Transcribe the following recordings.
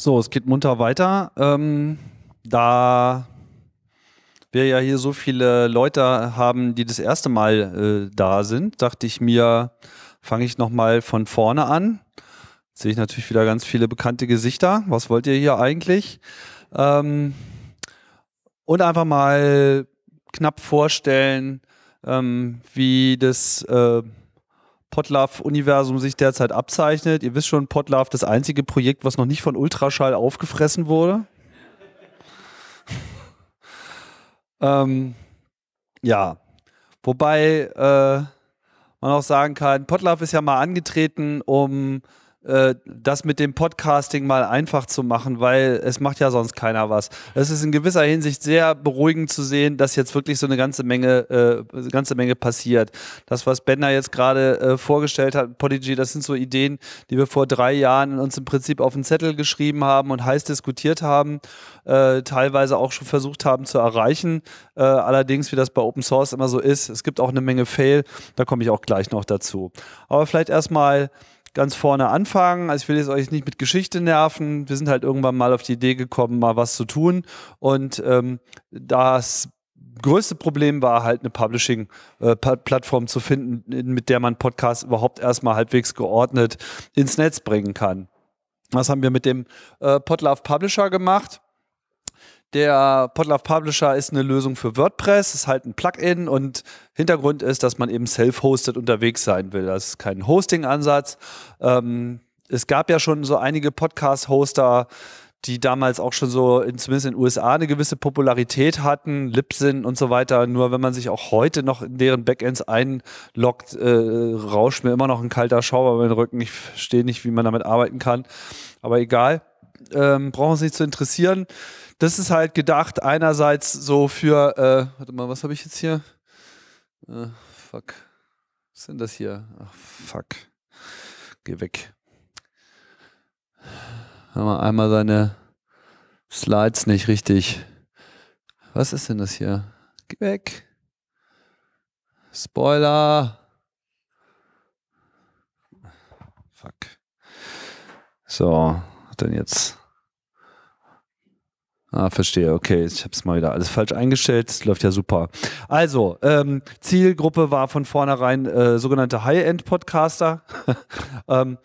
So, es geht munter weiter. Ähm, da wir ja hier so viele Leute haben, die das erste Mal äh, da sind, dachte ich mir, fange ich nochmal von vorne an. Jetzt sehe ich natürlich wieder ganz viele bekannte Gesichter. Was wollt ihr hier eigentlich? Ähm, und einfach mal knapp vorstellen, ähm, wie das äh, Podlove-Universum sich derzeit abzeichnet. Ihr wisst schon, Podlove das einzige Projekt, was noch nicht von Ultraschall aufgefressen wurde. ähm, ja, wobei äh, man auch sagen kann, Podlove ist ja mal angetreten, um äh, das mit dem Podcasting mal einfach zu machen, weil es macht ja sonst keiner was. Es ist in gewisser Hinsicht sehr beruhigend zu sehen, dass jetzt wirklich so eine ganze Menge, äh, ganze Menge passiert. Das, was Ben da jetzt gerade äh, vorgestellt hat, Podigy, das sind so Ideen, die wir vor drei Jahren uns im Prinzip auf den Zettel geschrieben haben und heiß diskutiert haben, äh, teilweise auch schon versucht haben zu erreichen. Äh, allerdings, wie das bei Open Source immer so ist, es gibt auch eine Menge Fail, da komme ich auch gleich noch dazu. Aber vielleicht erstmal ganz vorne anfangen. Also ich will jetzt euch nicht mit Geschichte nerven. Wir sind halt irgendwann mal auf die Idee gekommen, mal was zu tun. Und ähm, das größte Problem war halt eine Publishing-Plattform äh, zu finden, mit der man Podcasts überhaupt erstmal halbwegs geordnet ins Netz bringen kann. Das haben wir mit dem äh, Podlove Publisher gemacht. Der Podlove Publisher ist eine Lösung für WordPress, ist halt ein Plugin und Hintergrund ist, dass man eben self-hosted unterwegs sein will. Das ist kein Hosting-Ansatz. Ähm, es gab ja schon so einige Podcast-Hoster, die damals auch schon so, in, zumindest in den USA, eine gewisse Popularität hatten, Libsyn und so weiter. Nur wenn man sich auch heute noch in deren Backends einloggt, äh, rauscht mir immer noch ein kalter Schauer über den Rücken. Ich verstehe nicht, wie man damit arbeiten kann. Aber egal, ähm, brauchen Sie sich zu interessieren das ist halt gedacht einerseits so für, äh, warte mal, was habe ich jetzt hier? Äh, fuck. Was ist denn das hier? Ach, fuck. Geh weg. Haben wir einmal seine Slides nicht richtig. Was ist denn das hier? Geh weg. Spoiler. Fuck. So, hat denn jetzt Ah, verstehe. Okay, ich habe es mal wieder alles falsch eingestellt. Das läuft ja super. Also, ähm, Zielgruppe war von vornherein äh, sogenannte High-End-Podcaster, ähm,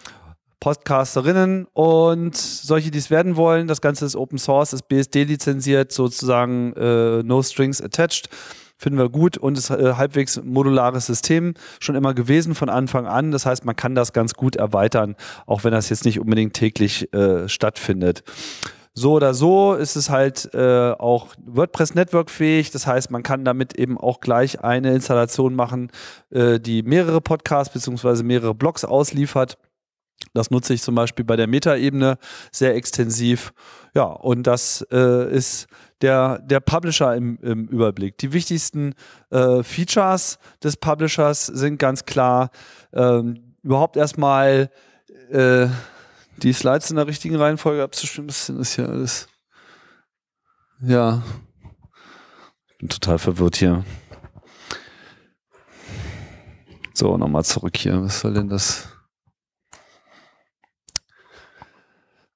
Podcasterinnen und solche, die es werden wollen. Das Ganze ist Open Source, ist BSD-lizenziert, sozusagen äh, No Strings Attached finden wir gut und ist äh, halbwegs modulares System schon immer gewesen von Anfang an. Das heißt, man kann das ganz gut erweitern, auch wenn das jetzt nicht unbedingt täglich äh, stattfindet. So oder so ist es halt äh, auch WordPress Network fähig. Das heißt, man kann damit eben auch gleich eine Installation machen, äh, die mehrere Podcasts beziehungsweise mehrere Blogs ausliefert. Das nutze ich zum Beispiel bei der Meta-Ebene sehr extensiv. Ja, und das äh, ist der, der Publisher im, im Überblick. Die wichtigsten äh, Features des Publishers sind ganz klar ähm, überhaupt erstmal äh, die Slides in der richtigen Reihenfolge abzustimmen, das ist ja alles. Ja. Ich bin total verwirrt hier. So, nochmal zurück hier. Was soll denn das?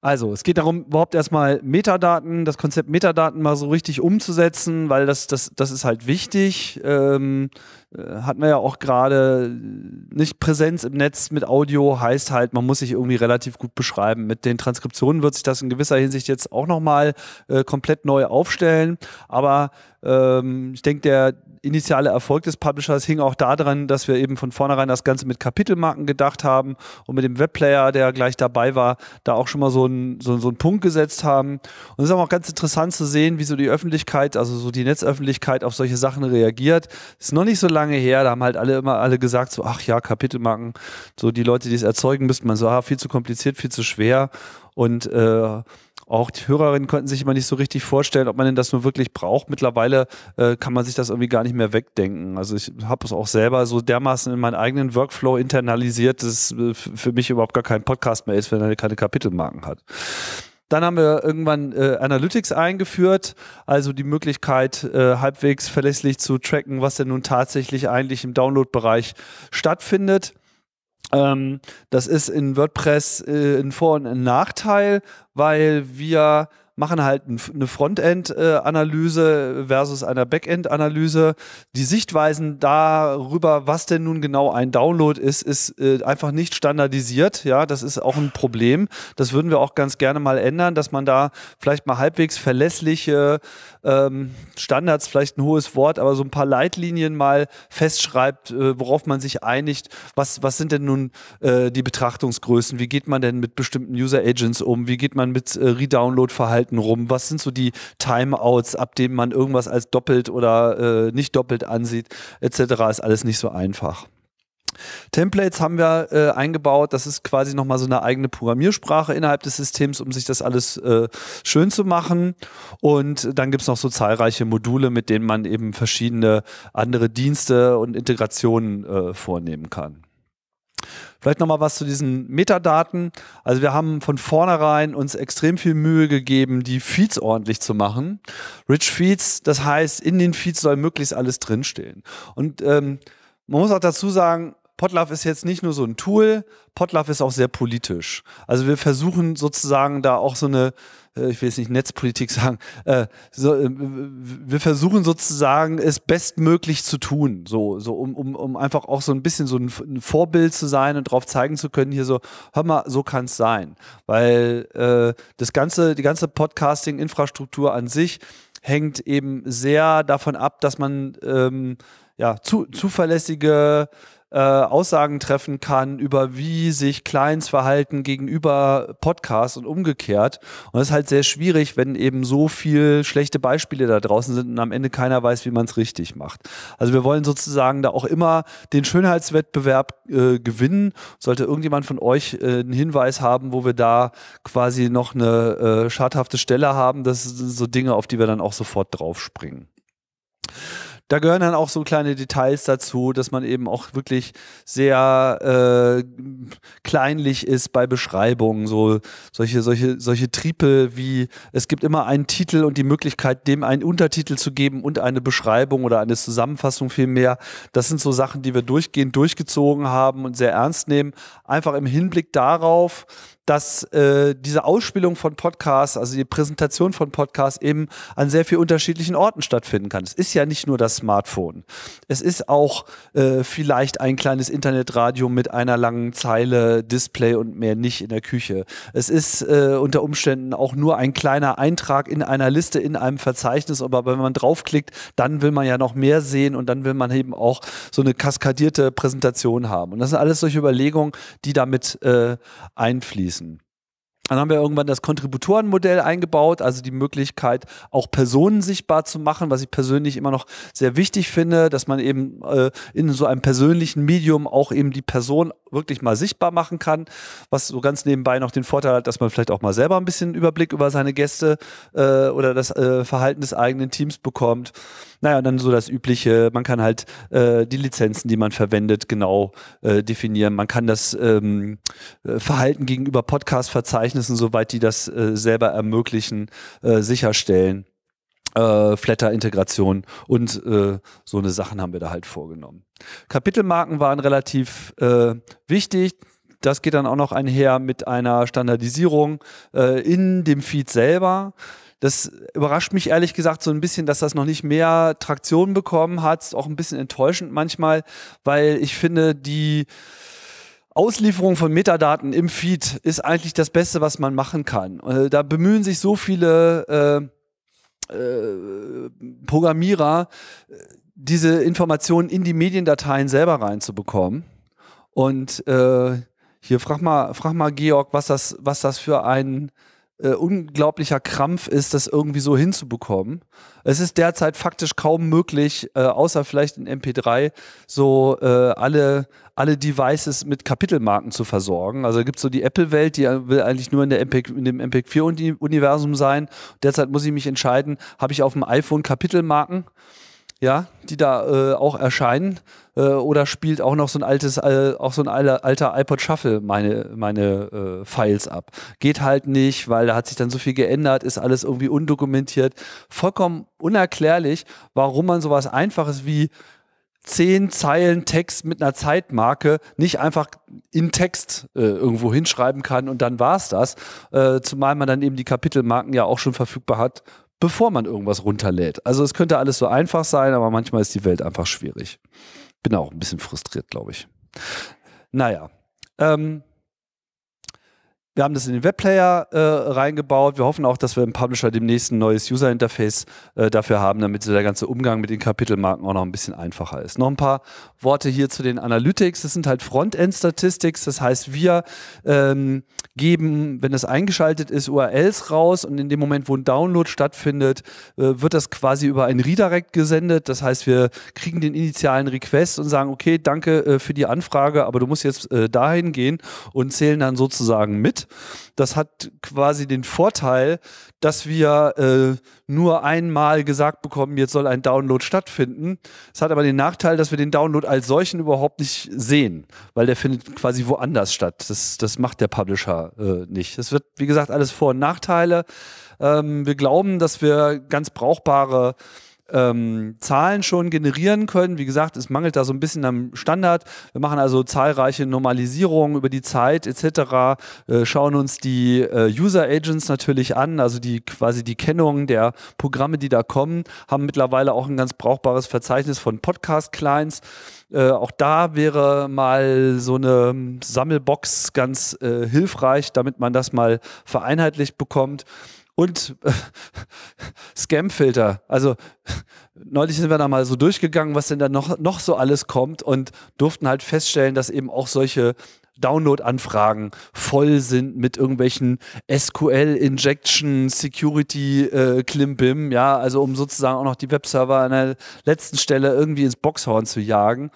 Also, es geht darum, überhaupt erstmal Metadaten, das Konzept Metadaten mal so richtig umzusetzen, weil das, das, das ist halt wichtig. Ähm, äh, hatten wir ja auch gerade äh, nicht Präsenz im Netz mit Audio, heißt halt, man muss sich irgendwie relativ gut beschreiben. Mit den Transkriptionen wird sich das in gewisser Hinsicht jetzt auch nochmal äh, komplett neu aufstellen. Aber ähm, ich denke, der initiale Erfolg des Publishers hing auch daran, dass wir eben von vornherein das Ganze mit Kapitelmarken gedacht haben und mit dem Webplayer, der gleich dabei war, da auch schon mal so einen, so, so einen Punkt gesetzt haben. Und es ist auch ganz interessant zu sehen, wie so die Öffentlichkeit, also so die Netzöffentlichkeit auf solche Sachen reagiert. Das Ist noch nicht so lange her, da haben halt alle immer alle gesagt, so, ach ja, Kapitelmarken, so die Leute, die es erzeugen, müssten man so, ah, viel zu kompliziert, viel zu schwer. Und äh, auch die Hörerinnen konnten sich immer nicht so richtig vorstellen, ob man denn das nur wirklich braucht. Mittlerweile äh, kann man sich das irgendwie gar nicht mehr wegdenken. Also ich habe es auch selber so dermaßen in meinen eigenen Workflow internalisiert, dass es äh, für mich überhaupt gar kein Podcast mehr ist, wenn er keine Kapitelmarken hat. Dann haben wir irgendwann äh, Analytics eingeführt, also die Möglichkeit, äh, halbwegs verlässlich zu tracken, was denn nun tatsächlich eigentlich im Download-Bereich stattfindet. Ähm, das ist in WordPress äh, ein Vor- und ein Nachteil, weil wir machen halt eine Frontend-Analyse versus eine Backend-Analyse. Die Sichtweisen darüber, was denn nun genau ein Download ist, ist äh, einfach nicht standardisiert. Ja, das ist auch ein Problem. Das würden wir auch ganz gerne mal ändern, dass man da vielleicht mal halbwegs verlässliche ähm, Standards, vielleicht ein hohes Wort, aber so ein paar Leitlinien mal festschreibt, äh, worauf man sich einigt. Was, was sind denn nun äh, die Betrachtungsgrößen? Wie geht man denn mit bestimmten User Agents um? Wie geht man mit äh, Redownload-Verhalten rum? Was sind so die Timeouts, ab denen man irgendwas als doppelt oder äh, nicht doppelt ansieht, etc. Ist alles nicht so einfach. Templates haben wir äh, eingebaut. Das ist quasi nochmal so eine eigene Programmiersprache innerhalb des Systems, um sich das alles äh, schön zu machen. Und dann gibt es noch so zahlreiche Module, mit denen man eben verschiedene andere Dienste und Integrationen äh, vornehmen kann. Vielleicht nochmal was zu diesen Metadaten. Also wir haben von vornherein uns extrem viel Mühe gegeben, die Feeds ordentlich zu machen. Rich Feeds, das heißt, in den Feeds soll möglichst alles drinstehen. Und ähm, man muss auch dazu sagen, Podlove ist jetzt nicht nur so ein Tool, Podlove ist auch sehr politisch. Also wir versuchen sozusagen da auch so eine, äh, ich will jetzt nicht Netzpolitik sagen, äh, so, äh, wir versuchen sozusagen es bestmöglich zu tun, so, so um, um, um einfach auch so ein bisschen so ein, ein Vorbild zu sein und darauf zeigen zu können, hier so, hör mal, so kann es sein. Weil äh, das ganze, die ganze Podcasting-Infrastruktur an sich hängt eben sehr davon ab, dass man ähm, ja, zu, zuverlässige äh, Aussagen treffen kann über wie sich Clients verhalten gegenüber Podcasts und umgekehrt. Und das ist halt sehr schwierig, wenn eben so viel schlechte Beispiele da draußen sind und am Ende keiner weiß, wie man es richtig macht. Also wir wollen sozusagen da auch immer den Schönheitswettbewerb äh, gewinnen. Sollte irgendjemand von euch äh, einen Hinweis haben, wo wir da quasi noch eine äh, schadhafte Stelle haben, das sind so Dinge, auf die wir dann auch sofort draufspringen da gehören dann auch so kleine Details dazu, dass man eben auch wirklich sehr äh, kleinlich ist bei Beschreibungen. So solche, solche, solche Triepel wie es gibt immer einen Titel und die Möglichkeit, dem einen Untertitel zu geben und eine Beschreibung oder eine Zusammenfassung vielmehr. Das sind so Sachen, die wir durchgehend durchgezogen haben und sehr ernst nehmen. Einfach im Hinblick darauf, dass äh, diese Ausspielung von Podcasts, also die Präsentation von Podcasts eben an sehr vielen unterschiedlichen Orten stattfinden kann. Es ist ja nicht nur das Smartphone. Es ist auch äh, vielleicht ein kleines Internetradio mit einer langen Zeile, Display und mehr nicht in der Küche. Es ist äh, unter Umständen auch nur ein kleiner Eintrag in einer Liste, in einem Verzeichnis, aber wenn man draufklickt, dann will man ja noch mehr sehen und dann will man eben auch so eine kaskadierte Präsentation haben. Und das sind alles solche Überlegungen, die damit äh, einfließen schließen. Dann haben wir irgendwann das Kontributorenmodell eingebaut, also die Möglichkeit, auch Personen sichtbar zu machen, was ich persönlich immer noch sehr wichtig finde, dass man eben äh, in so einem persönlichen Medium auch eben die Person wirklich mal sichtbar machen kann, was so ganz nebenbei noch den Vorteil hat, dass man vielleicht auch mal selber ein bisschen Überblick über seine Gäste äh, oder das äh, Verhalten des eigenen Teams bekommt. Naja, dann so das Übliche. Man kann halt äh, die Lizenzen, die man verwendet, genau äh, definieren. Man kann das ähm, äh, Verhalten gegenüber Podcast-Verzeichnissen, soweit die das äh, selber ermöglichen, äh, sicherstellen. Äh, Flatter-Integration und äh, so eine Sachen haben wir da halt vorgenommen. Kapitelmarken waren relativ äh, wichtig. Das geht dann auch noch einher mit einer Standardisierung äh, in dem Feed selber. Das überrascht mich ehrlich gesagt so ein bisschen, dass das noch nicht mehr Traktion bekommen hat. Ist auch ein bisschen enttäuschend manchmal, weil ich finde, die Auslieferung von Metadaten im Feed ist eigentlich das Beste, was man machen kann. Äh, da bemühen sich so viele äh, äh, Programmierer, äh, diese Informationen in die Mediendateien selber reinzubekommen. Und äh, hier frag mal, frag mal Georg, was das, was das für ein äh, unglaublicher Krampf ist, das irgendwie so hinzubekommen. Es ist derzeit faktisch kaum möglich, äh, außer vielleicht in MP3, so äh, alle, alle Devices mit Kapitelmarken zu versorgen. Also gibt es so die Apple-Welt, die will eigentlich nur in, der MP, in dem MP4-Universum sein. Derzeit muss ich mich entscheiden, habe ich auf dem iPhone Kapitelmarken? ja, die da äh, auch erscheinen. Äh, oder spielt auch noch so ein altes, äh, auch so ein alter iPod Shuffle meine, meine äh, Files ab. Geht halt nicht, weil da hat sich dann so viel geändert, ist alles irgendwie undokumentiert. Vollkommen unerklärlich, warum man sowas Einfaches wie zehn Zeilen Text mit einer Zeitmarke nicht einfach in Text äh, irgendwo hinschreiben kann und dann war es das. Äh, zumal man dann eben die Kapitelmarken ja auch schon verfügbar hat, bevor man irgendwas runterlädt. Also es könnte alles so einfach sein, aber manchmal ist die Welt einfach schwierig bin auch ein bisschen frustriert, glaube ich. Naja, ähm, wir haben das in den Webplayer äh, reingebaut. Wir hoffen auch, dass wir im Publisher demnächst ein neues User-Interface äh, dafür haben, damit so der ganze Umgang mit den Kapitelmarken auch noch ein bisschen einfacher ist. Noch ein paar Worte hier zu den Analytics. Das sind halt Frontend-Statistics. Das heißt, wir ähm, geben, wenn es eingeschaltet ist, URLs raus und in dem Moment, wo ein Download stattfindet, äh, wird das quasi über einen Redirect gesendet. Das heißt, wir kriegen den initialen Request und sagen, okay, danke äh, für die Anfrage, aber du musst jetzt äh, dahin gehen und zählen dann sozusagen mit. Das hat quasi den Vorteil, dass wir äh, nur einmal gesagt bekommen, jetzt soll ein Download stattfinden. Es hat aber den Nachteil, dass wir den Download als solchen überhaupt nicht sehen, weil der findet quasi woanders statt. Das, das macht der Publisher äh, nicht. Es wird, wie gesagt, alles Vor- und Nachteile. Ähm, wir glauben, dass wir ganz brauchbare ähm, Zahlen schon generieren können. Wie gesagt, es mangelt da so ein bisschen am Standard. Wir machen also zahlreiche Normalisierungen über die Zeit etc., äh, schauen uns die äh, User Agents natürlich an, also die quasi die Kennung der Programme, die da kommen, haben mittlerweile auch ein ganz brauchbares Verzeichnis von Podcast-Clients. Äh, auch da wäre mal so eine Sammelbox ganz äh, hilfreich, damit man das mal vereinheitlicht bekommt und äh, Scam-Filter. Also neulich sind wir da mal so durchgegangen, was denn da noch, noch so alles kommt und durften halt feststellen, dass eben auch solche Download-Anfragen voll sind mit irgendwelchen SQL-Injection, Security-Klimbim, äh, ja, also um sozusagen auch noch die Webserver an der letzten Stelle irgendwie ins Boxhorn zu jagen.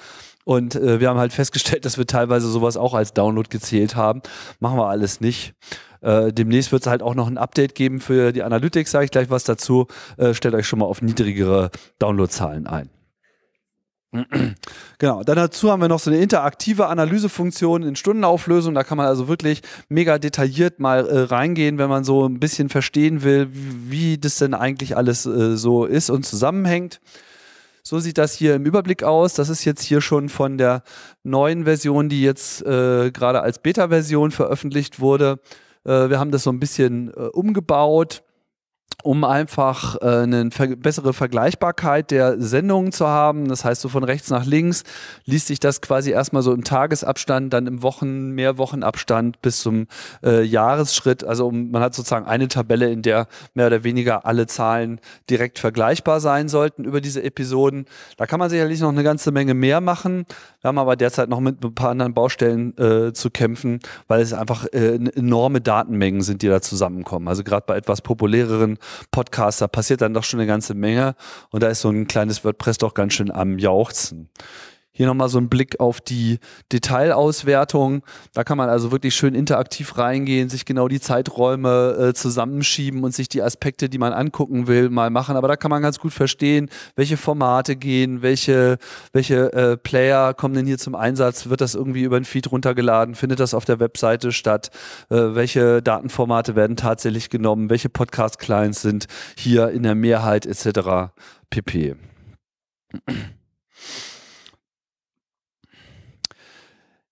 Und äh, wir haben halt festgestellt, dass wir teilweise sowas auch als Download gezählt haben. Machen wir alles nicht. Äh, demnächst wird es halt auch noch ein Update geben für die Analytics, sage ich gleich was dazu. Äh, stellt euch schon mal auf niedrigere Downloadzahlen ein. Genau, dann dazu haben wir noch so eine interaktive Analysefunktion in Stundenauflösung. Da kann man also wirklich mega detailliert mal äh, reingehen, wenn man so ein bisschen verstehen will, wie, wie das denn eigentlich alles äh, so ist und zusammenhängt. So sieht das hier im Überblick aus. Das ist jetzt hier schon von der neuen Version, die jetzt äh, gerade als Beta-Version veröffentlicht wurde. Äh, wir haben das so ein bisschen äh, umgebaut um einfach äh, eine ver bessere Vergleichbarkeit der Sendungen zu haben. Das heißt, so von rechts nach links liest sich das quasi erstmal so im Tagesabstand, dann im Wochen-, Mehrwochenabstand bis zum äh, Jahresschritt. Also um, man hat sozusagen eine Tabelle, in der mehr oder weniger alle Zahlen direkt vergleichbar sein sollten über diese Episoden. Da kann man sicherlich noch eine ganze Menge mehr machen. Wir haben aber derzeit noch mit ein paar anderen Baustellen äh, zu kämpfen, weil es einfach äh, enorme Datenmengen sind, die da zusammenkommen. Also gerade bei etwas populäreren anderen Podcaster passiert dann doch schon eine ganze Menge und da ist so ein kleines WordPress doch ganz schön am Jauchzen. Hier nochmal so ein Blick auf die Detailauswertung. Da kann man also wirklich schön interaktiv reingehen, sich genau die Zeiträume äh, zusammenschieben und sich die Aspekte, die man angucken will, mal machen. Aber da kann man ganz gut verstehen, welche Formate gehen, welche, welche äh, Player kommen denn hier zum Einsatz, wird das irgendwie über den Feed runtergeladen, findet das auf der Webseite statt, äh, welche Datenformate werden tatsächlich genommen, welche Podcast-Clients sind hier in der Mehrheit etc. pp.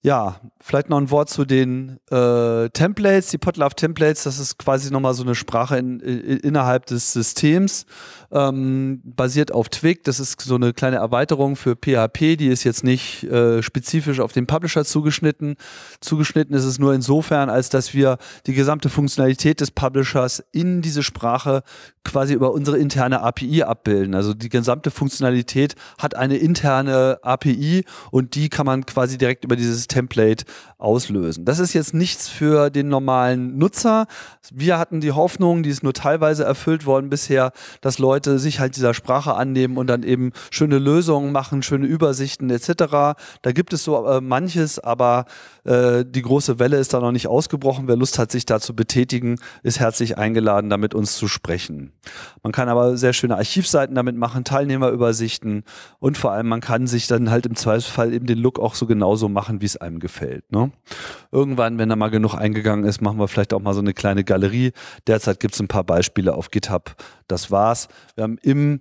Ja, Vielleicht noch ein Wort zu den äh, Templates, die Podlove Templates. Das ist quasi nochmal so eine Sprache in, in, innerhalb des Systems, ähm, basiert auf Twig. Das ist so eine kleine Erweiterung für PHP. Die ist jetzt nicht äh, spezifisch auf den Publisher zugeschnitten. Zugeschnitten ist es nur insofern, als dass wir die gesamte Funktionalität des Publishers in diese Sprache quasi über unsere interne API abbilden. Also die gesamte Funktionalität hat eine interne API und die kann man quasi direkt über dieses Template auslösen. Das ist jetzt nichts für den normalen Nutzer. Wir hatten die Hoffnung, die ist nur teilweise erfüllt worden bisher, dass Leute sich halt dieser Sprache annehmen und dann eben schöne Lösungen machen, schöne Übersichten etc. Da gibt es so äh, manches, aber äh, die große Welle ist da noch nicht ausgebrochen. Wer Lust hat, sich da zu betätigen, ist herzlich eingeladen, da mit uns zu sprechen. Man kann aber sehr schöne Archivseiten damit machen, Teilnehmerübersichten und vor allem man kann sich dann halt im Zweifelsfall eben den Look auch so genauso machen, wie es einem gefällt. Geld. Ne? Irgendwann, wenn da mal genug eingegangen ist, machen wir vielleicht auch mal so eine kleine Galerie. Derzeit gibt es ein paar Beispiele auf GitHub. Das war's. Wir haben im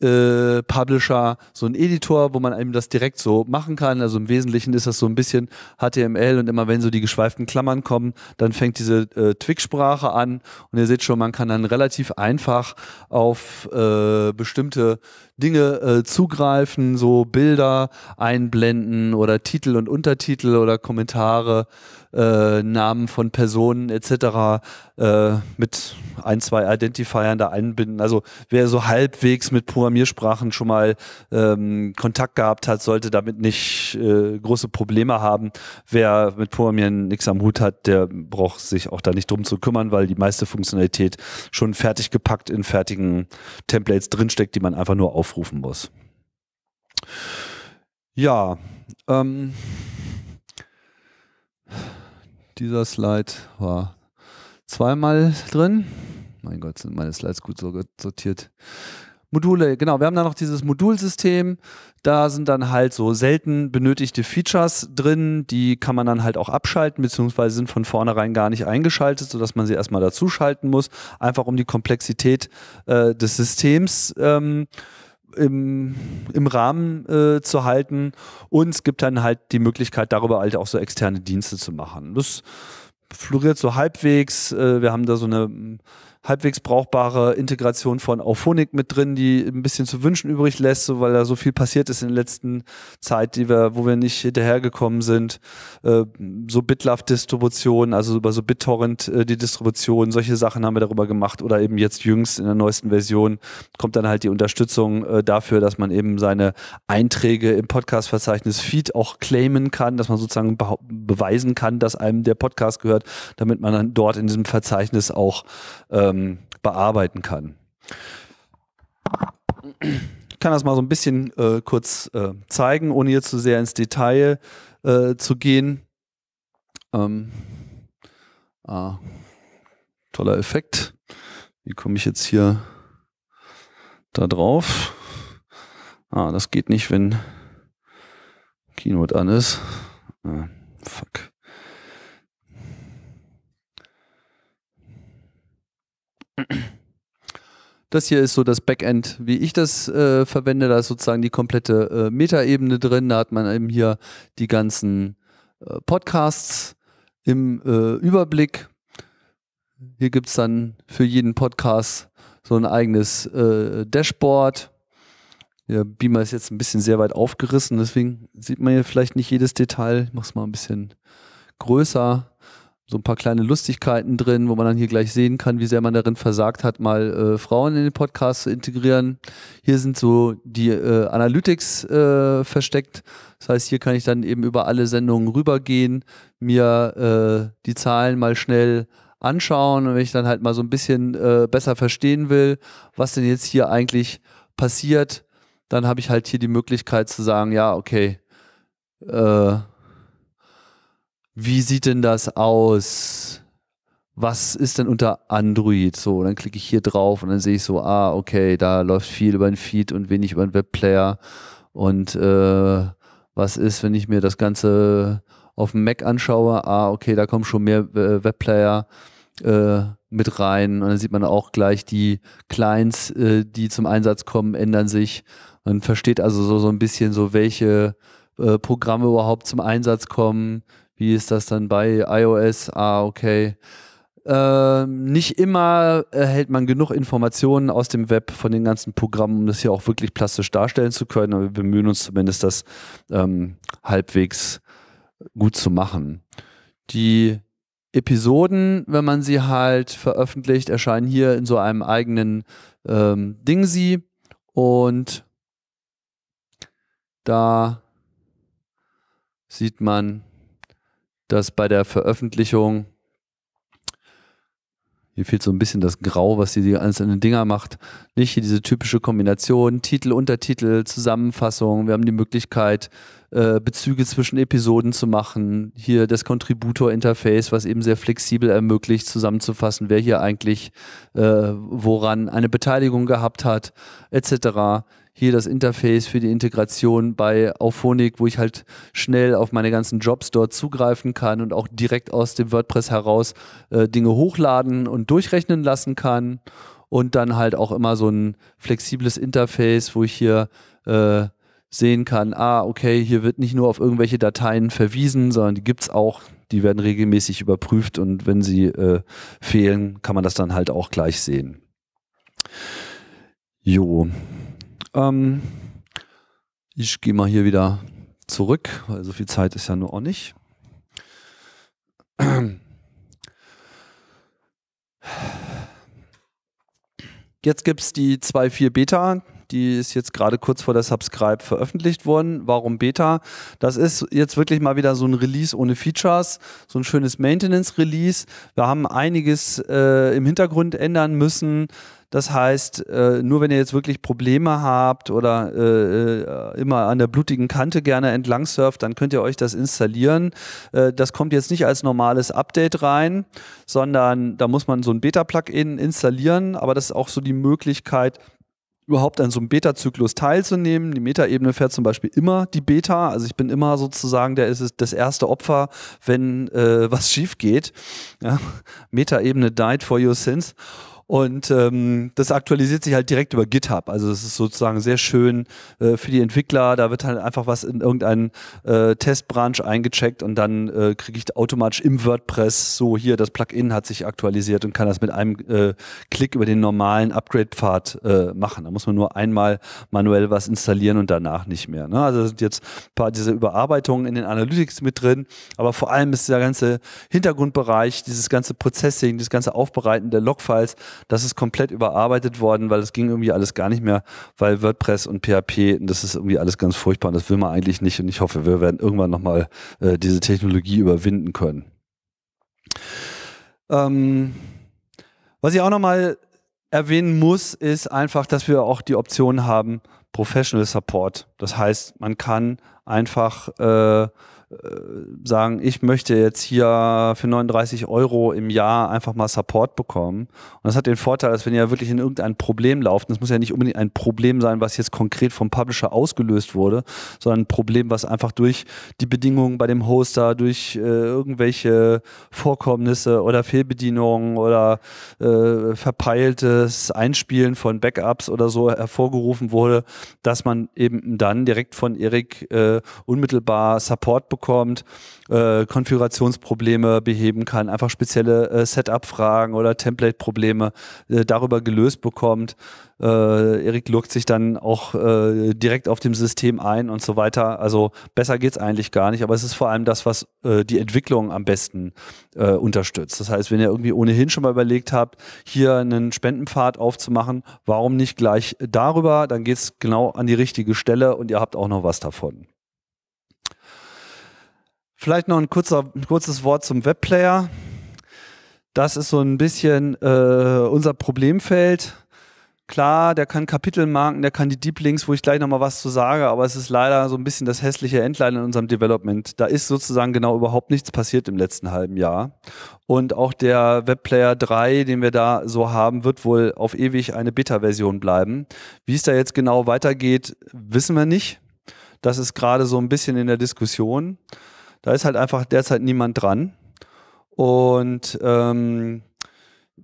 äh, Publisher, so ein Editor, wo man eben das direkt so machen kann. Also im Wesentlichen ist das so ein bisschen HTML und immer wenn so die geschweiften Klammern kommen, dann fängt diese äh, Twig-Sprache an und ihr seht schon, man kann dann relativ einfach auf äh, bestimmte Dinge äh, zugreifen, so Bilder einblenden oder Titel und Untertitel oder Kommentare äh, Namen von Personen etc. Äh, mit ein, zwei Identifiern da einbinden. Also wer so halbwegs mit Programmiersprachen schon mal ähm, Kontakt gehabt hat, sollte damit nicht äh, große Probleme haben. Wer mit Programmieren nichts am Hut hat, der braucht sich auch da nicht drum zu kümmern, weil die meiste Funktionalität schon fertig gepackt in fertigen Templates drinsteckt, die man einfach nur aufrufen muss. Ja, ähm, dieser Slide war zweimal drin. Mein Gott, sind meine Slides gut sortiert. Module, genau, wir haben da noch dieses Modulsystem. Da sind dann halt so selten benötigte Features drin, die kann man dann halt auch abschalten, beziehungsweise sind von vornherein gar nicht eingeschaltet, sodass man sie erstmal dazuschalten muss, einfach um die Komplexität äh, des Systems zu. ähm, im, im Rahmen äh, zu halten. Und es gibt dann halt die Möglichkeit, darüber halt auch so externe Dienste zu machen. Das floriert so halbwegs. Äh, wir haben da so eine halbwegs brauchbare Integration von Auphonic mit drin, die ein bisschen zu wünschen übrig lässt, so, weil da so viel passiert ist in der letzten Zeit, die wir, wo wir nicht hinterhergekommen sind. Äh, so BitLove-Distribution, also über so BitTorrent äh, die Distribution, solche Sachen haben wir darüber gemacht oder eben jetzt jüngst in der neuesten Version kommt dann halt die Unterstützung äh, dafür, dass man eben seine Einträge im Podcast-Verzeichnis Feed auch claimen kann, dass man sozusagen beweisen kann, dass einem der Podcast gehört, damit man dann dort in diesem Verzeichnis auch ähm, ähm, bearbeiten kann. Ich kann das mal so ein bisschen äh, kurz äh, zeigen, ohne hier zu sehr ins Detail äh, zu gehen. Ähm, ah, toller Effekt. Wie komme ich jetzt hier da drauf? Ah, das geht nicht, wenn Keynote an ist. Ah, fuck. Das hier ist so das Backend, wie ich das äh, verwende. Da ist sozusagen die komplette äh, Metaebene drin. Da hat man eben hier die ganzen äh, Podcasts im äh, Überblick. Hier gibt es dann für jeden Podcast so ein eigenes äh, Dashboard. Der Beamer ist jetzt ein bisschen sehr weit aufgerissen, deswegen sieht man hier vielleicht nicht jedes Detail. Ich mache es mal ein bisschen größer so ein paar kleine Lustigkeiten drin, wo man dann hier gleich sehen kann, wie sehr man darin versagt hat, mal äh, Frauen in den Podcast zu integrieren. Hier sind so die äh, Analytics äh, versteckt. Das heißt, hier kann ich dann eben über alle Sendungen rübergehen, mir äh, die Zahlen mal schnell anschauen und wenn ich dann halt mal so ein bisschen äh, besser verstehen will, was denn jetzt hier eigentlich passiert, dann habe ich halt hier die Möglichkeit zu sagen, ja, okay, äh, wie sieht denn das aus? Was ist denn unter Android? So, dann klicke ich hier drauf und dann sehe ich so, ah, okay, da läuft viel über den Feed und wenig über den Webplayer. Und äh, was ist, wenn ich mir das Ganze auf dem Mac anschaue? Ah, okay, da kommen schon mehr äh, Webplayer äh, mit rein. Und dann sieht man auch gleich, die Clients, äh, die zum Einsatz kommen, ändern sich. Man versteht also so, so ein bisschen so, welche äh, Programme überhaupt zum Einsatz kommen, wie ist das dann bei iOS? Ah, okay. Ähm, nicht immer erhält man genug Informationen aus dem Web von den ganzen Programmen, um das hier auch wirklich plastisch darstellen zu können. Aber wir bemühen uns zumindest, das ähm, halbwegs gut zu machen. Die Episoden, wenn man sie halt veröffentlicht, erscheinen hier in so einem eigenen ähm, Dingsi und da sieht man dass bei der Veröffentlichung, hier fehlt so ein bisschen das Grau, was die einzelnen Dinger macht, nicht hier diese typische Kombination, Titel, Untertitel, Zusammenfassung, wir haben die Möglichkeit, äh, Bezüge zwischen Episoden zu machen, hier das Contributor-Interface, was eben sehr flexibel ermöglicht, zusammenzufassen, wer hier eigentlich äh, woran eine Beteiligung gehabt hat, etc hier das Interface für die Integration bei Auphonic, wo ich halt schnell auf meine ganzen Jobs dort zugreifen kann und auch direkt aus dem WordPress heraus äh, Dinge hochladen und durchrechnen lassen kann. Und dann halt auch immer so ein flexibles Interface, wo ich hier äh, sehen kann, ah, okay, hier wird nicht nur auf irgendwelche Dateien verwiesen, sondern die gibt es auch, die werden regelmäßig überprüft und wenn sie äh, fehlen, kann man das dann halt auch gleich sehen. Jo, ähm, ich gehe mal hier wieder zurück, weil so viel Zeit ist ja nur auch nicht. Jetzt gibt es die 2.4 Beta, die ist jetzt gerade kurz vor der Subscribe veröffentlicht worden. Warum Beta? Das ist jetzt wirklich mal wieder so ein Release ohne Features, so ein schönes Maintenance-Release. Wir haben einiges äh, im Hintergrund ändern müssen. Das heißt, äh, nur wenn ihr jetzt wirklich Probleme habt oder äh, äh, immer an der blutigen Kante gerne entlang surft, dann könnt ihr euch das installieren. das kommt jetzt nicht als normales Update rein, sondern da muss man so ein Beta-Plugin installieren, aber das ist auch so die Möglichkeit, überhaupt an so einem Beta-Zyklus teilzunehmen. Die Meta-Ebene fährt zum Beispiel immer die Beta. Also ich bin immer sozusagen der ist das erste Opfer, wenn äh, was schief geht. Ja? Meta-Ebene died for your sins. Und ähm, das aktualisiert sich halt direkt über GitHub. Also es ist sozusagen sehr schön äh, für die Entwickler. Da wird halt einfach was in irgendeinen äh, Testbranch eingecheckt und dann äh, kriege ich automatisch im WordPress so hier, das Plugin hat sich aktualisiert und kann das mit einem äh, Klick über den normalen Upgrade-Pfad äh, machen. Da muss man nur einmal manuell was installieren und danach nicht mehr. Ne? Also sind jetzt ein paar dieser Überarbeitungen in den Analytics mit drin, aber vor allem ist der ganze Hintergrundbereich, dieses ganze Prozessing, dieses ganze Aufbereiten der Logfiles das ist komplett überarbeitet worden, weil es ging irgendwie alles gar nicht mehr, weil WordPress und PHP, das ist irgendwie alles ganz furchtbar und das will man eigentlich nicht. Und ich hoffe, wir werden irgendwann nochmal äh, diese Technologie überwinden können. Ähm, was ich auch nochmal erwähnen muss, ist einfach, dass wir auch die Option haben, Professional Support. Das heißt, man kann einfach äh, äh, sagen, ich möchte jetzt hier für 39 Euro im Jahr einfach mal Support bekommen. Und das hat den Vorteil, dass wenn ihr wirklich in irgendein Problem lauft, das muss ja nicht unbedingt ein Problem sein, was jetzt konkret vom Publisher ausgelöst wurde, sondern ein Problem, was einfach durch die Bedingungen bei dem Hoster, durch äh, irgendwelche Vorkommnisse oder Fehlbedienungen oder äh, verpeiltes Einspielen von Backups oder so hervorgerufen wurde, dass man eben dann direkt von Erik äh, unmittelbar Support bekommt bekommt, äh, Konfigurationsprobleme beheben kann, einfach spezielle äh, Setup-Fragen oder Template-Probleme äh, darüber gelöst bekommt. Äh, Erik lockt sich dann auch äh, direkt auf dem System ein und so weiter. Also besser geht es eigentlich gar nicht, aber es ist vor allem das, was äh, die Entwicklung am besten äh, unterstützt. Das heißt, wenn ihr irgendwie ohnehin schon mal überlegt habt, hier einen Spendenpfad aufzumachen, warum nicht gleich darüber? Dann geht es genau an die richtige Stelle und ihr habt auch noch was davon. Vielleicht noch ein, kurzer, ein kurzes Wort zum Webplayer. Das ist so ein bisschen äh, unser Problemfeld. Klar, der kann Kapitelmarken, der kann die Deep Links, wo ich gleich nochmal was zu sage, aber es ist leider so ein bisschen das hässliche Endline in unserem Development. Da ist sozusagen genau überhaupt nichts passiert im letzten halben Jahr. Und auch der Webplayer 3, den wir da so haben, wird wohl auf ewig eine Beta-Version bleiben. Wie es da jetzt genau weitergeht, wissen wir nicht. Das ist gerade so ein bisschen in der Diskussion. Da ist halt einfach derzeit niemand dran. Und ähm,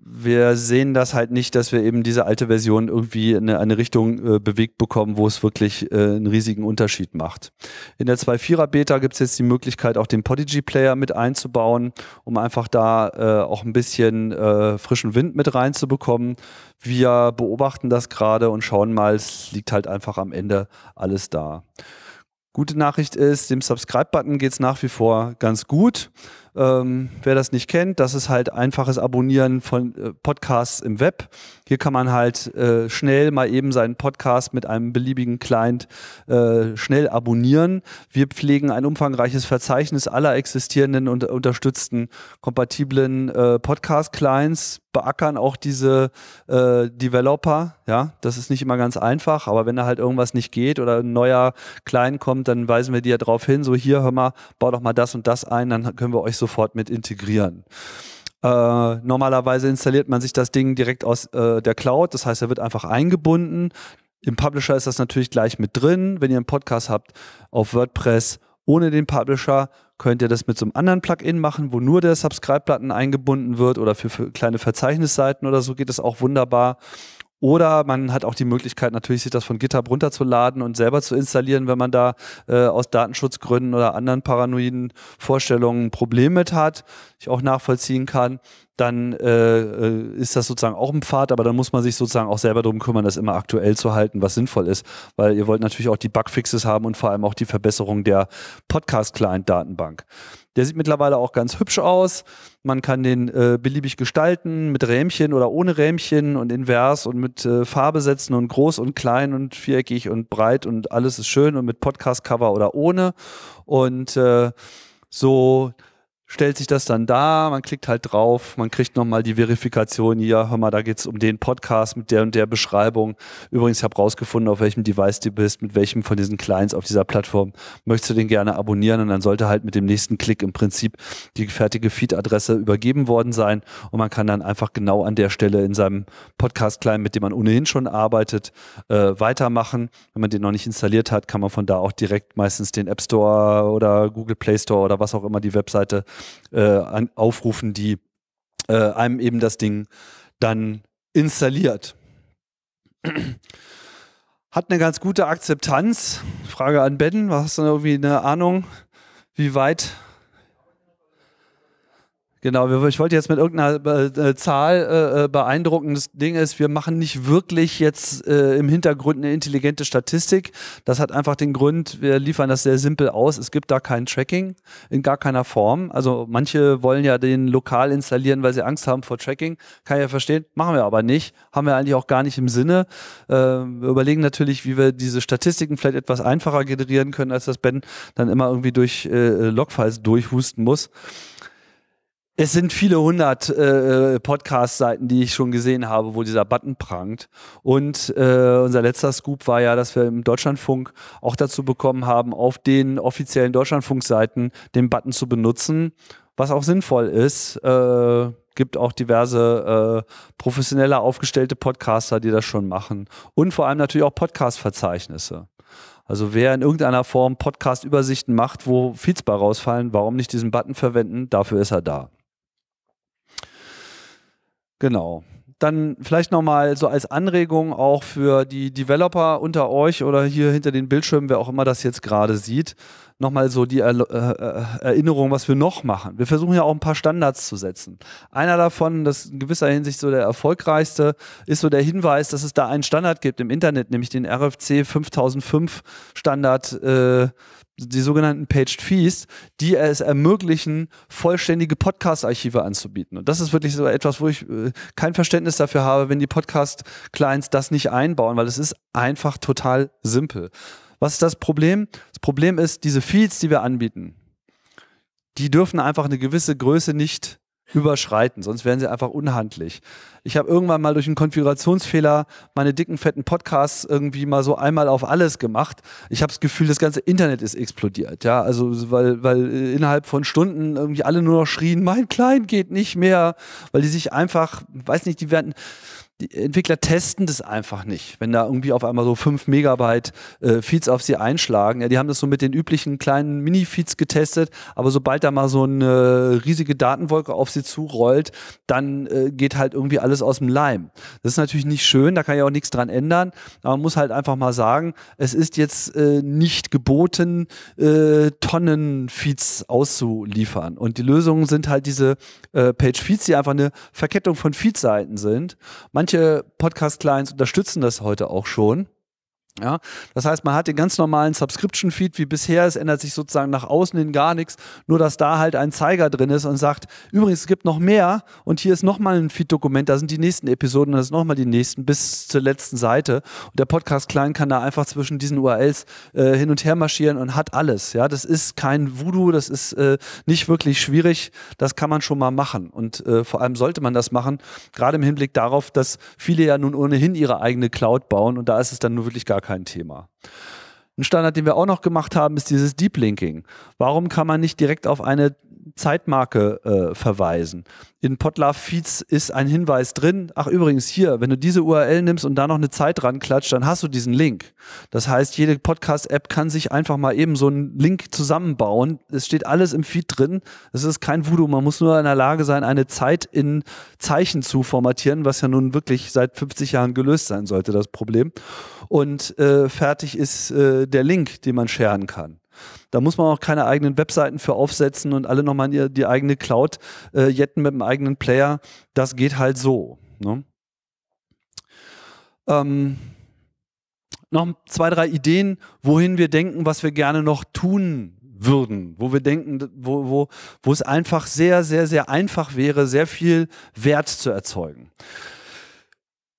wir sehen das halt nicht, dass wir eben diese alte Version irgendwie in eine Richtung äh, bewegt bekommen, wo es wirklich äh, einen riesigen Unterschied macht. In der 2.4er Beta gibt es jetzt die Möglichkeit, auch den Podigy Player mit einzubauen, um einfach da äh, auch ein bisschen äh, frischen Wind mit reinzubekommen. Wir beobachten das gerade und schauen mal, es liegt halt einfach am Ende alles da. Gute Nachricht ist, dem Subscribe-Button geht es nach wie vor ganz gut. Ähm, wer das nicht kennt, das ist halt einfaches Abonnieren von äh, Podcasts im Web. Hier kann man halt äh, schnell mal eben seinen Podcast mit einem beliebigen Client äh, schnell abonnieren. Wir pflegen ein umfangreiches Verzeichnis aller existierenden und unterstützten kompatiblen äh, Podcast-Clients, beackern auch diese äh, Developer. Ja, das ist nicht immer ganz einfach, aber wenn da halt irgendwas nicht geht oder ein neuer Client kommt, dann weisen wir die ja drauf hin, so hier, hör mal, bau doch mal das und das ein, dann können wir euch so sofort mit integrieren. Äh, normalerweise installiert man sich das Ding direkt aus äh, der Cloud, das heißt, er wird einfach eingebunden. Im Publisher ist das natürlich gleich mit drin. Wenn ihr einen Podcast habt auf WordPress ohne den Publisher, könnt ihr das mit so einem anderen Plugin machen, wo nur der Subscribe-Button eingebunden wird oder für, für kleine Verzeichnisseiten oder so geht das auch wunderbar. Oder man hat auch die Möglichkeit, natürlich sich das von GitHub runterzuladen und selber zu installieren, wenn man da äh, aus Datenschutzgründen oder anderen paranoiden Vorstellungen ein Problem mit hat, ich auch nachvollziehen kann. Dann äh, äh, ist das sozusagen auch ein Pfad, aber dann muss man sich sozusagen auch selber darum kümmern, das immer aktuell zu halten, was sinnvoll ist, weil ihr wollt natürlich auch die Bugfixes haben und vor allem auch die Verbesserung der Podcast-Client-Datenbank. Der sieht mittlerweile auch ganz hübsch aus. Man kann den äh, beliebig gestalten, mit Rähmchen oder ohne Rähmchen und invers und mit äh, Farbe setzen und groß und klein und viereckig und breit und alles ist schön und mit Podcast-Cover oder ohne. Und äh, so stellt sich das dann da, man klickt halt drauf, man kriegt nochmal die Verifikation, hier, hör mal, da geht's um den Podcast mit der und der Beschreibung. Übrigens, ich habe rausgefunden, auf welchem Device du bist, mit welchem von diesen Clients auf dieser Plattform. Möchtest du den gerne abonnieren und dann sollte halt mit dem nächsten Klick im Prinzip die fertige Feed-Adresse übergeben worden sein und man kann dann einfach genau an der Stelle in seinem Podcast-Client, mit dem man ohnehin schon arbeitet, äh, weitermachen. Wenn man den noch nicht installiert hat, kann man von da auch direkt meistens den App Store oder Google Play Store oder was auch immer die Webseite äh, aufrufen, die äh, einem eben das Ding dann installiert. Hat eine ganz gute Akzeptanz. Frage an Ben, hast du irgendwie eine Ahnung, wie weit Genau, ich wollte jetzt mit irgendeiner äh, äh, Zahl äh, beeindrucken. Das Ding ist, wir machen nicht wirklich jetzt im Hintergrund eine intelligente Statistik. Das hat einfach den Grund, wir liefern das sehr simpel aus. Es gibt da kein Tracking in gar keiner Form. Also manche wollen ja den lokal installieren, weil sie Angst haben vor Tracking. Kann ich ja verstehen, machen wir aber nicht. Haben wir eigentlich auch gar nicht im Sinne. wir überlegen natürlich, wie wir diese Statistiken vielleicht etwas einfacher generieren können, als dass Ben dann immer irgendwie durch Logfiles durchhusten muss. Es sind viele hundert äh, Podcast-Seiten, die ich schon gesehen habe, wo dieser Button prangt. Und äh, unser letzter Scoop war ja, dass wir im Deutschlandfunk auch dazu bekommen haben, auf den offiziellen Deutschlandfunk-Seiten den Button zu benutzen, was auch sinnvoll ist. Äh, gibt auch diverse äh, professioneller aufgestellte Podcaster, die das schon machen. Und vor allem natürlich auch Podcast-Verzeichnisse. Also wer in irgendeiner Form Podcast-Übersichten macht, wo Feeds bei rausfallen, warum nicht diesen Button verwenden? Dafür ist er da. Genau. Dann vielleicht nochmal so als Anregung auch für die Developer unter euch oder hier hinter den Bildschirmen, wer auch immer das jetzt gerade sieht, nochmal so die er äh, äh, Erinnerung, was wir noch machen. Wir versuchen ja auch ein paar Standards zu setzen. Einer davon, das in gewisser Hinsicht so der erfolgreichste, ist so der Hinweis, dass es da einen Standard gibt im Internet, nämlich den RFC 5005 Standard äh, die sogenannten Paged Fees, die es ermöglichen, vollständige Podcast-Archive anzubieten. Und das ist wirklich so etwas, wo ich äh, kein Verständnis dafür habe, wenn die Podcast-Clients das nicht einbauen, weil es ist einfach total simpel. Was ist das Problem? Das Problem ist, diese Feeds, die wir anbieten, die dürfen einfach eine gewisse Größe nicht überschreiten, sonst wären sie einfach unhandlich. Ich habe irgendwann mal durch einen Konfigurationsfehler meine dicken, fetten Podcasts irgendwie mal so einmal auf alles gemacht. Ich habe das Gefühl, das ganze Internet ist explodiert, ja, also weil, weil äh, innerhalb von Stunden irgendwie alle nur noch schrien, mein Klein geht nicht mehr, weil die sich einfach, weiß nicht, die werden, die Entwickler testen das einfach nicht, wenn da irgendwie auf einmal so 5 Megabyte äh, Feeds auf sie einschlagen. Ja, die haben das so mit den üblichen kleinen Mini-Feeds getestet, aber sobald da mal so eine riesige Datenwolke auf sie zurollt, dann äh, geht halt irgendwie alles aus dem Leim. Das ist natürlich nicht schön, da kann ja auch nichts dran ändern, aber man muss halt einfach mal sagen, es ist jetzt äh, nicht geboten, äh, Tonnen Feeds auszuliefern. Und die Lösungen sind halt diese äh, Page-Feeds, die einfach eine Verkettung von Feed-Seiten sind. Man manche Podcast-Clients unterstützen das heute auch schon. Ja, das heißt, man hat den ganz normalen Subscription-Feed wie bisher. Es ändert sich sozusagen nach außen hin gar nichts, nur dass da halt ein Zeiger drin ist und sagt, übrigens, es gibt noch mehr und hier ist nochmal ein Feed-Dokument, da sind die nächsten Episoden und da sind nochmal die nächsten bis zur letzten Seite. Und der Podcast-Klein kann da einfach zwischen diesen URLs äh, hin und her marschieren und hat alles. Ja, das ist kein Voodoo, das ist äh, nicht wirklich schwierig. Das kann man schon mal machen und äh, vor allem sollte man das machen, gerade im Hinblick darauf, dass viele ja nun ohnehin ihre eigene Cloud bauen und da ist es dann nur wirklich gar kein Thema. Ein Standard, den wir auch noch gemacht haben, ist dieses Deep Linking. Warum kann man nicht direkt auf eine Zeitmarke äh, verweisen. In Podlove-Feeds ist ein Hinweis drin. Ach, übrigens hier, wenn du diese URL nimmst und da noch eine Zeit ranklatscht, dann hast du diesen Link. Das heißt, jede Podcast-App kann sich einfach mal eben so einen Link zusammenbauen. Es steht alles im Feed drin. Es ist kein Voodoo. Man muss nur in der Lage sein, eine Zeit in Zeichen zu formatieren, was ja nun wirklich seit 50 Jahren gelöst sein sollte, das Problem. Und äh, fertig ist äh, der Link, den man scheren kann. Da muss man auch keine eigenen Webseiten für aufsetzen und alle nochmal die, eigene Cloud äh, jetten mit dem eigenen Player. Das geht halt so. Ne? Ähm, noch zwei, drei Ideen, wohin wir denken, was wir gerne noch tun würden, wo wir denken, wo, wo, wo es einfach sehr, sehr, sehr einfach wäre, sehr viel Wert zu erzeugen.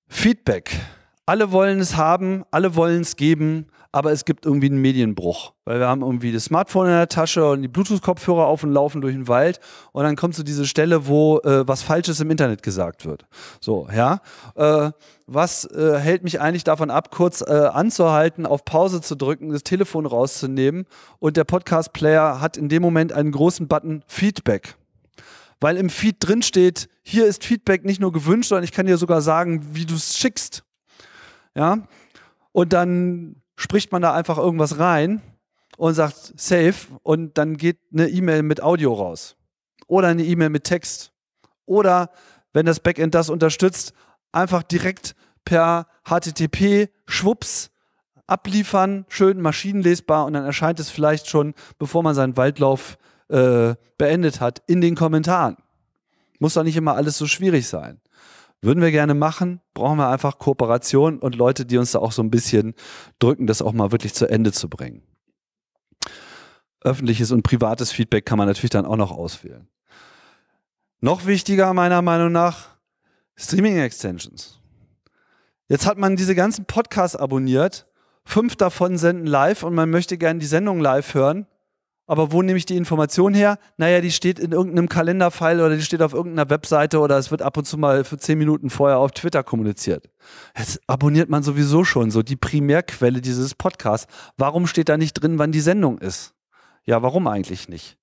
Feedback. Alle wollen es haben, alle wollen es geben aber es gibt irgendwie einen Medienbruch, weil wir haben irgendwie das Smartphone in der Tasche und die Bluetooth-Kopfhörer auf und laufen durch den Wald und dann kommt so diese Stelle, wo äh, was Falsches im Internet gesagt wird. So, ja. Äh, was äh, hält mich eigentlich davon ab, kurz äh, anzuhalten, auf Pause zu drücken, das Telefon rauszunehmen und der Podcast-Player hat in dem Moment einen großen Button Feedback weil im Feed drin steht, hier ist Feedback nicht nur gewünscht, sondern ich kann dir sogar sagen, wie du es schickst. Ja? Und dann spricht man da einfach irgendwas rein und sagt safe und dann geht eine E-Mail mit Audio raus oder eine E-Mail mit Text oder wenn das Backend das unterstützt, einfach direkt per HTTP schwupps abliefern, schön maschinenlesbar und dann erscheint es vielleicht schon, bevor man seinen Waldlauf äh, beendet hat, in den Kommentaren. Muss doch nicht immer alles so schwierig sein. Würden wir gerne machen, brauchen wir einfach Kooperation und Leute, die uns da auch so ein bisschen drücken, das auch mal wirklich zu Ende zu bringen. Öffentliches und privates Feedback kann man natürlich dann auch noch auswählen. Noch wichtiger meiner Meinung nach, Streaming-Extensions. Jetzt hat man diese ganzen Podcasts abonniert, fünf davon senden live und man möchte gerne die Sendung live hören aber wo nehme ich die Information her? Naja, die steht in irgendeinem Kalenderfile oder die steht auf irgendeiner Webseite oder es wird ab und zu mal für zehn Minuten vorher auf Twitter kommuniziert. Jetzt abonniert man sowieso schon so die Primärquelle dieses Podcasts. Warum steht da nicht drin, wann die Sendung ist? Ja, warum eigentlich nicht?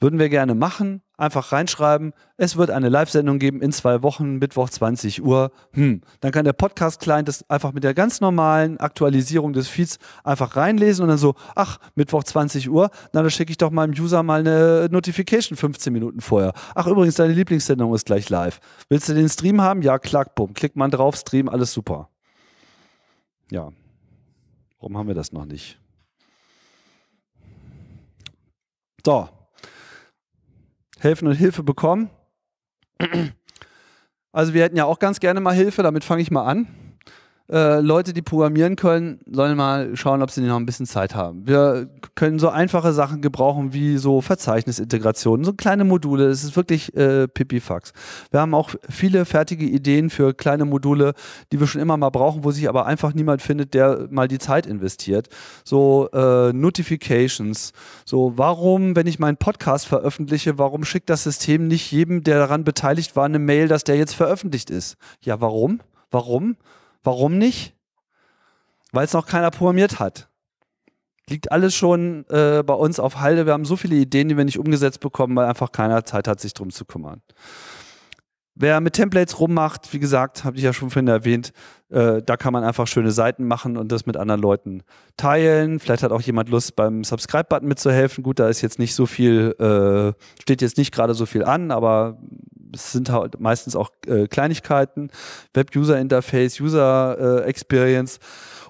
Würden wir gerne machen. Einfach reinschreiben. Es wird eine Live-Sendung geben in zwei Wochen, Mittwoch 20 Uhr. Hm. Dann kann der Podcast-Client das einfach mit der ganz normalen Aktualisierung des Feeds einfach reinlesen und dann so, ach, Mittwoch 20 Uhr, na, da schicke ich doch meinem User mal eine Notification 15 Minuten vorher. Ach, übrigens, deine Lieblingssendung ist gleich live. Willst du den Stream haben? Ja, klack, bumm. Klickt man drauf, Stream, alles super. Ja. Warum haben wir das noch nicht? So, helfen und Hilfe bekommen. Also wir hätten ja auch ganz gerne mal Hilfe, damit fange ich mal an. Äh, Leute, die programmieren können, sollen mal schauen, ob sie noch ein bisschen Zeit haben. Wir können so einfache Sachen gebrauchen wie so Verzeichnisintegrationen, so kleine Module. Das ist wirklich äh, Pipifax. Wir haben auch viele fertige Ideen für kleine Module, die wir schon immer mal brauchen, wo sich aber einfach niemand findet, der mal die Zeit investiert. So äh, Notifications. So warum, wenn ich meinen Podcast veröffentliche, warum schickt das System nicht jedem, der daran beteiligt war, eine Mail, dass der jetzt veröffentlicht ist? Ja, warum? Warum? Warum nicht? Weil es noch keiner programmiert hat. Liegt alles schon äh, bei uns auf Halde. Wir haben so viele Ideen, die wir nicht umgesetzt bekommen, weil einfach keiner Zeit hat, sich drum zu kümmern. Wer mit Templates rummacht, wie gesagt, habe ich ja schon vorhin erwähnt, äh, da kann man einfach schöne Seiten machen und das mit anderen Leuten teilen. Vielleicht hat auch jemand Lust, beim Subscribe-Button mitzuhelfen. Gut, da ist jetzt nicht so viel, äh, steht jetzt nicht gerade so viel an, aber es sind halt meistens auch äh, Kleinigkeiten, Web-User-Interface, User-Experience. Äh,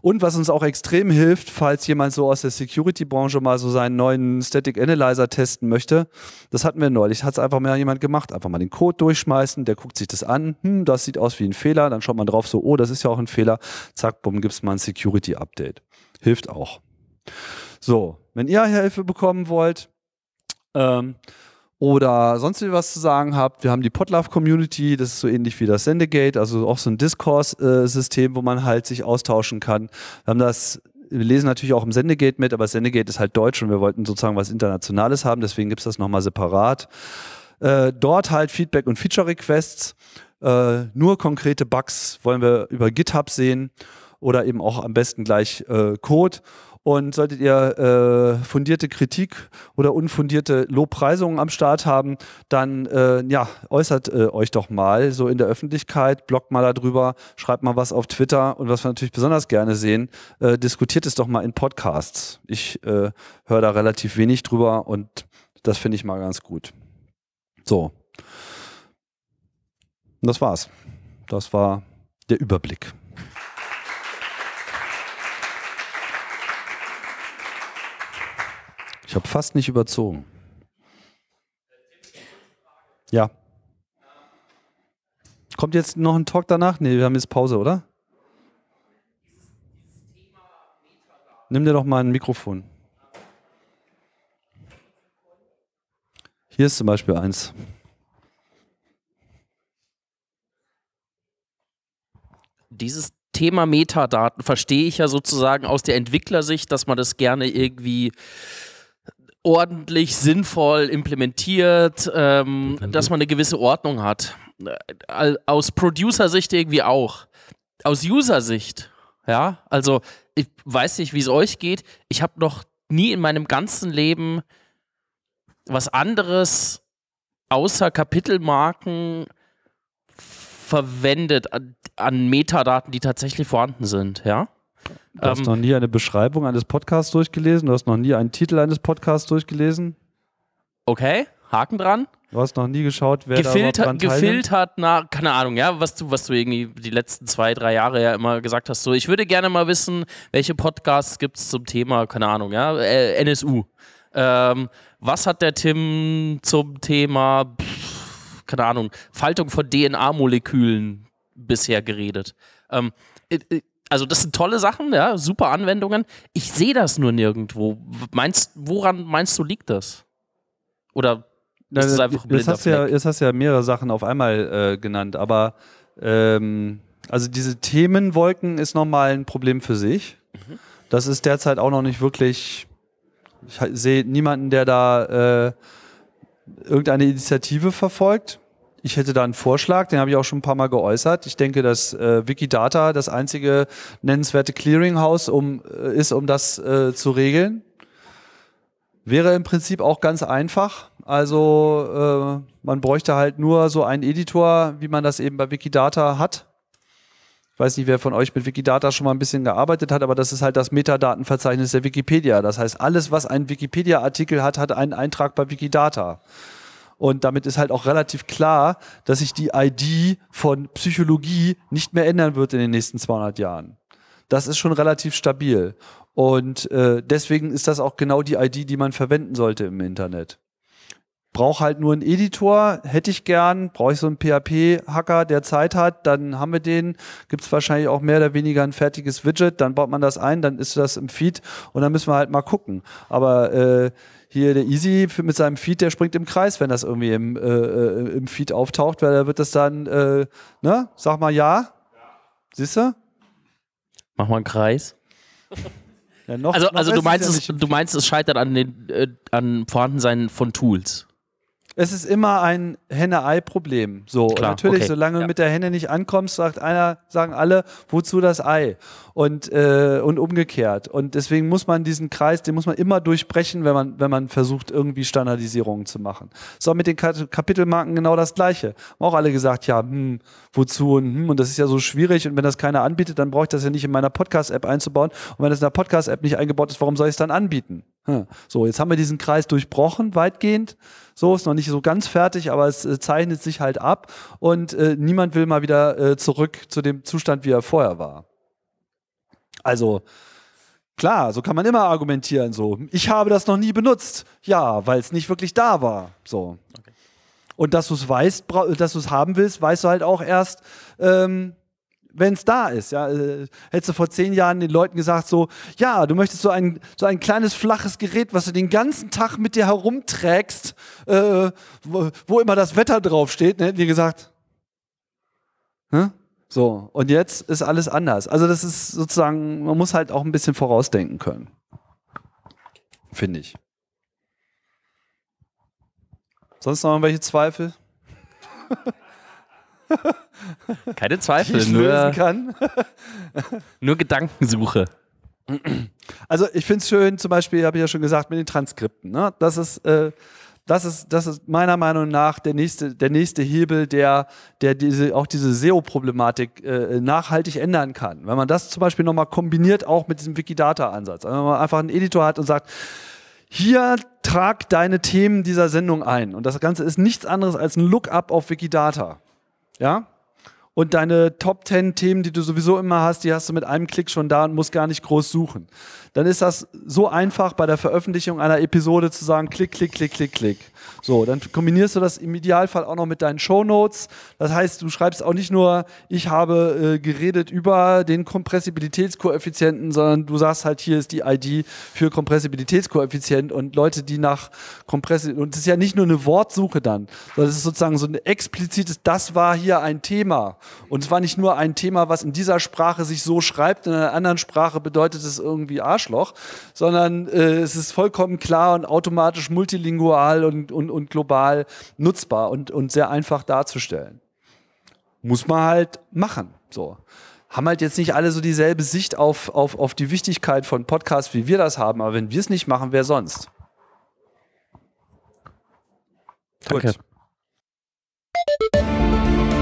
und was uns auch extrem hilft, falls jemand so aus der Security-Branche mal so seinen neuen Static Analyzer testen möchte, das hatten wir neulich, hat es einfach mal jemand gemacht, einfach mal den Code durchschmeißen, der guckt sich das an, hm, das sieht aus wie ein Fehler, dann schaut man drauf so, oh, das ist ja auch ein Fehler, zack, bumm, gibt es mal ein Security-Update. Hilft auch. So, wenn ihr Hilfe bekommen wollt, ähm, oder sonst wie was zu sagen habt, wir haben die Podlove Community, das ist so ähnlich wie das Sendegate, also auch so ein Discourse-System, wo man halt sich austauschen kann. Wir haben das wir lesen natürlich auch im Sendegate mit, aber Sendegate ist halt deutsch und wir wollten sozusagen was Internationales haben, deswegen gibt's das nochmal separat. Äh, dort halt Feedback und Feature-Requests. Äh, nur konkrete Bugs wollen wir über GitHub sehen oder eben auch am besten gleich äh, Code. Und solltet ihr äh, fundierte Kritik oder unfundierte Lobpreisungen am Start haben, dann äh, ja, äußert äh, euch doch mal so in der Öffentlichkeit, bloggt mal darüber, schreibt mal was auf Twitter und was wir natürlich besonders gerne sehen, äh, diskutiert es doch mal in Podcasts. Ich äh, höre da relativ wenig drüber und das finde ich mal ganz gut. So. Und das war's. Das war der Überblick. Ich habe fast nicht überzogen. Ja. Kommt jetzt noch ein Talk danach? Ne, wir haben jetzt Pause, oder? Nimm dir doch mal ein Mikrofon. Hier ist zum Beispiel eins. Dieses Thema Metadaten verstehe ich ja sozusagen aus der Entwicklersicht, dass man das gerne irgendwie ordentlich, sinnvoll implementiert, ähm, dass man eine gewisse Ordnung hat. Äh, aus Producer-Sicht irgendwie auch. Aus User-Sicht, ja, also ich weiß nicht, wie es euch geht. Ich habe noch nie in meinem ganzen Leben was anderes außer Kapitelmarken verwendet an, an Metadaten, die tatsächlich vorhanden sind, ja? Du hast ähm, noch nie eine Beschreibung eines Podcasts durchgelesen, du hast noch nie einen Titel eines Podcasts durchgelesen. Okay, Haken dran. Du hast noch nie geschaut, wer gefiltert, da dran Gefiltert nach, keine Ahnung, ja, was du, was du irgendwie die letzten zwei, drei Jahre ja immer gesagt hast. So, ich würde gerne mal wissen, welche Podcasts gibt es zum Thema, keine Ahnung, ja, NSU. Ähm, was hat der Tim zum Thema, pff, keine Ahnung, Faltung von DNA-Molekülen bisher geredet? Ähm, also das sind tolle Sachen, ja, super Anwendungen. Ich sehe das nur nirgendwo. Meinst, woran meinst du, liegt das? Oder ist das einfach ein jetzt hast, ja, jetzt hast du ja mehrere Sachen auf einmal äh, genannt, aber ähm, also diese Themenwolken ist nochmal ein Problem für sich. Mhm. Das ist derzeit auch noch nicht wirklich. Ich sehe niemanden, der da äh, irgendeine Initiative verfolgt. Ich hätte da einen Vorschlag, den habe ich auch schon ein paar Mal geäußert. Ich denke, dass äh, Wikidata das einzige nennenswerte Clearinghouse um, äh, ist, um das äh, zu regeln. Wäre im Prinzip auch ganz einfach. Also äh, man bräuchte halt nur so einen Editor, wie man das eben bei Wikidata hat. Ich weiß nicht, wer von euch mit Wikidata schon mal ein bisschen gearbeitet hat, aber das ist halt das Metadatenverzeichnis der Wikipedia. Das heißt, alles, was ein Wikipedia-Artikel hat, hat einen Eintrag bei Wikidata. Und damit ist halt auch relativ klar, dass sich die ID von Psychologie nicht mehr ändern wird in den nächsten 200 Jahren. Das ist schon relativ stabil. Und äh, deswegen ist das auch genau die ID, die man verwenden sollte im Internet. Brauche halt nur einen Editor, hätte ich gern, brauche ich so einen PHP-Hacker, der Zeit hat, dann haben wir den, gibt es wahrscheinlich auch mehr oder weniger ein fertiges Widget, dann baut man das ein, dann ist das im Feed und dann müssen wir halt mal gucken. Aber äh, hier der Easy mit seinem Feed, der springt im Kreis, wenn das irgendwie im, äh, äh im Feed auftaucht, weil er wird das dann, äh, ne, sag mal ja. Siehst du? Mach mal einen Kreis. Ja, noch, also, noch also du meinst, es, du meinst, es scheitert an den äh, an Vorhandensein von Tools. Es ist immer ein Henne-Ei-Problem. So, Klar, natürlich, okay. solange ja. du mit der Henne nicht ankommst, sagt einer, sagen alle, wozu das Ei? und, äh, und umgekehrt. Und deswegen muss man diesen Kreis, den muss man immer durchbrechen, wenn man, wenn man versucht, irgendwie Standardisierungen zu machen. So, mit den Kapitelmarken genau das Gleiche. Haben auch alle gesagt, ja, hm, wozu und hm, und das ist ja so schwierig. Und wenn das keiner anbietet, dann brauche ich das ja nicht in meiner Podcast-App einzubauen. Und wenn das in der Podcast-App nicht eingebaut ist, warum soll ich es dann anbieten? Hm. So, jetzt haben wir diesen Kreis durchbrochen, weitgehend. So, ist noch nicht so ganz fertig, aber es äh, zeichnet sich halt ab und äh, niemand will mal wieder äh, zurück zu dem Zustand, wie er vorher war. Also, Klar, so kann man immer argumentieren. So, ich habe das noch nie benutzt. Ja, weil es nicht wirklich da war. So. Okay. Und dass du es weißt, dass du es haben willst, weißt du halt auch erst, ähm, wenn es da ist. Ja, äh, hättest du vor zehn Jahren den Leuten gesagt, so, ja, du möchtest so ein, so ein kleines flaches Gerät, was du den ganzen Tag mit dir herumträgst, äh, wo, wo, immer das Wetter draufsteht, dann ne, hätten die gesagt, Hä? So, und jetzt ist alles anders. Also das ist sozusagen, man muss halt auch ein bisschen vorausdenken können. Finde ich. Sonst noch irgendwelche Zweifel? Keine Zweifel, die ich lösen nur, nur Gedankensuche. Also ich finde es schön, zum Beispiel habe ich ja schon gesagt, mit den Transkripten. Ne? Das ist... Äh, das ist, das ist meiner Meinung nach der nächste, der nächste Hebel, der, der diese, auch diese SEO-Problematik äh, nachhaltig ändern kann. Wenn man das zum Beispiel nochmal kombiniert, auch mit diesem Wikidata-Ansatz. Also wenn man einfach einen Editor hat und sagt, hier trag deine Themen dieser Sendung ein. Und das Ganze ist nichts anderes als ein Lookup auf Wikidata. Ja? und deine Top 10 Themen, die du sowieso immer hast, die hast du mit einem Klick schon da und musst gar nicht groß suchen. Dann ist das so einfach bei der Veröffentlichung einer Episode zu sagen, klick, klick, klick, klick, klick. So, dann kombinierst du das im Idealfall auch noch mit deinen Show Notes. Das heißt, du schreibst auch nicht nur, ich habe äh, geredet über den Kompressibilitätskoeffizienten, sondern du sagst halt, hier ist die ID für Kompressibilitätskoeffizient und Leute, die nach Kompressibilität, und es ist ja nicht nur eine Wortsuche dann, sondern es ist sozusagen so ein explizites, das war hier ein Thema. Und zwar nicht nur ein Thema, was in dieser Sprache sich so schreibt, in einer anderen Sprache bedeutet es irgendwie Arschloch, sondern äh, es ist vollkommen klar und automatisch multilingual und, und, und global nutzbar und, und sehr einfach darzustellen. Muss man halt machen. So haben halt jetzt nicht alle so dieselbe Sicht auf, auf, auf die Wichtigkeit von Podcasts, wie wir das haben. Aber wenn wir es nicht machen, wer sonst? Danke. Gut.